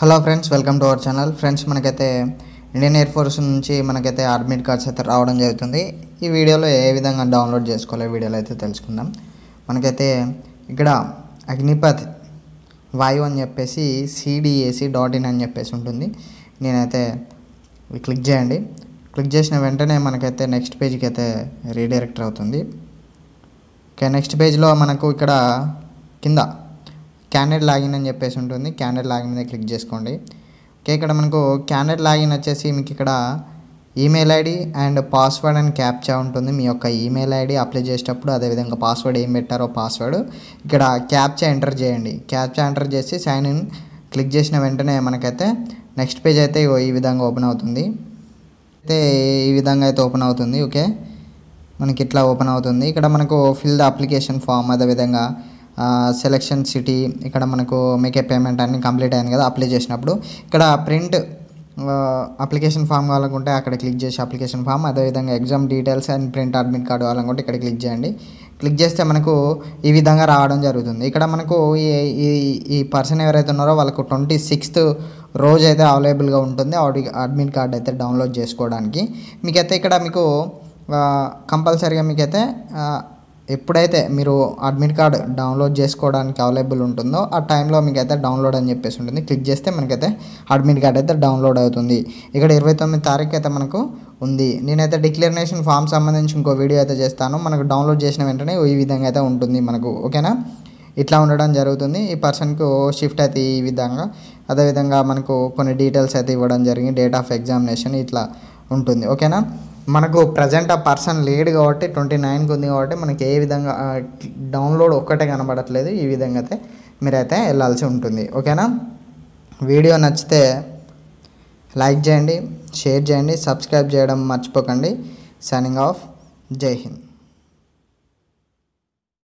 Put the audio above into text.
hello friends welcome to our channel friends మనకైతే Indian air force నుంచి మనకైతే admit cards అయితే రావడం జరుగుతుంది ఈ వీడియోలో ఏ విధంగా డౌన్లోడ్ చేసుకోవాలి వీడియోలో అయితే తెలుసుకుందాం మనకైతే ఇక్కడ అగ్నిపథ్ వాయు అని చెప్పేసి సిడిఏసి డాట్ ఇన్ అని చెప్పేసి ఉంటుంది నేనైతే క్లిక్ చేయండి క్లిక్ చేసిన వెంటనే మనకైతే నెక్స్ట్ పేజ్కి అయితే రీడైరెక్ట్ అవుతుంది ఓకే నెక్స్ట్ పేజ్లో మనకు ఇక్కడ కింద క్యాండెడ్ లాగిన్ అని చెప్పేసి ఉంటుంది క్యాండెడ్ లాగిన్ మీద క్లిక్ చేసుకోండి ఓకే ఇక్కడ మనకు క్యాండెడ్ లాగిన్ వచ్చేసి మీకు ఇక్కడ email ID and password and captcha ఉంటుంది మీ యొక్క ఈమెయిల్ ఐడి అప్లై చేసేటప్పుడు అదేవిధంగా పాస్వర్డ్ ఏం పెట్టారో పాస్వర్డ్ ఇక్కడ క్యాప్చా ఎంటర్ చేయండి క్యాప్చా ఎంటర్ చేసి సైన్ ఇన్ క్లిక్ చేసిన వెంటనే మనకైతే నెక్స్ట్ పేజ్ అయితే ఈ విధంగా ఓపెన్ అవుతుంది అయితే ఈ విధంగా అయితే ఓపెన్ అవుతుంది ఓకే మనకి ఇట్లా ఓపెన్ అవుతుంది ఇక్కడ మనకు ఫిల్ ద అప్లికేషన్ ఫామ్ అదేవిధంగా సెలెక్షన్ సిటీ ఇక్కడ మనకు మేకే పేమెంట్ అన్ని కంప్లీట్ అయింది కదా అప్లై చేసినప్పుడు ఇక్కడ ప్రింట్ అప్లికేషన్ ఫామ్ కావాలనుకుంటే అక్కడ క్లిక్ చేసి అప్లికేషన్ ఫామ్ అదేవిధంగా exam details and print admit card కావాలనుకుంటే ఇక్కడ క్లిక్ చేయండి క్లిక్ చేస్తే మనకు ఈ విధంగా రావడం జరుగుతుంది ఇక్కడ మనకు ఈ ఈ పర్సన్ ఎవరైతే ఉన్నారో వాళ్ళకు ట్వంటీ సిక్స్త్ రోజు అయితే అవైలబుల్గా ఉంటుంది అడ్మిట్ కార్డు అయితే డౌన్లోడ్ చేసుకోవడానికి మీకైతే ఇక్కడ మీకు కంపల్సరీగా మీకైతే ఎప్పుడైతే మీరు అడ్మిట్ కార్డ్ డౌన్లోడ్ చేసుకోవడానికి అవైలబుల్ ఉంటుందో ఆ టైంలో మీకు అయితే డౌన్లోడ్ అని చెప్పేసి ఉంటుంది క్లిక్ చేస్తే మనకైతే అడ్మిట్ కార్డ్ అయితే డౌన్లోడ్ అవుతుంది ఇక్కడ ఇరవై తొమ్మిది తారీఖు అయితే మనకు ఉంది నేనైతే డిక్లరేషన్ ఫామ్ సంబంధించి ఇంకో వీడియో అయితే చేస్తాను మనకు డౌన్లోడ్ చేసిన వెంటనే ఈ విధంగా అయితే ఉంటుంది మనకు ఓకేనా ఇట్లా ఉండడం జరుగుతుంది ఈ పర్సన్కు షిఫ్ట్ అయితే ఈ విధంగా అదేవిధంగా మనకు కొన్ని డీటెయిల్స్ అయితే ఇవ్వడం జరిగింది డేట్ ఆఫ్ ఎగ్జామినేషన్ ఇట్లా ఉంటుంది ఓకేనా మనకు ప్రజెంట్ ఆ పర్సన్ లేడు కాబట్టి ట్వంటీ నైన్కి ఉంది కాబట్టి మనకి ఏ విధంగా డౌన్లోడ్ ఒక్కటే కనబడట్లేదు ఈ విధంగా అయితే మీరైతే వెళ్ళాల్సి ఉంటుంది ఓకేనా వీడియో నచ్చితే లైక్ చేయండి షేర్ చేయండి సబ్స్క్రైబ్ చేయడం మర్చిపోకండి సైనింగ్ ఆఫ్ జై హింద్